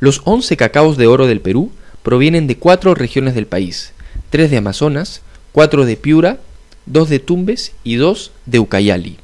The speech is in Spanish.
Los 11 cacaos de oro del Perú provienen de cuatro regiones del país, tres de Amazonas, cuatro de Piura, dos de Tumbes y dos de Ucayali.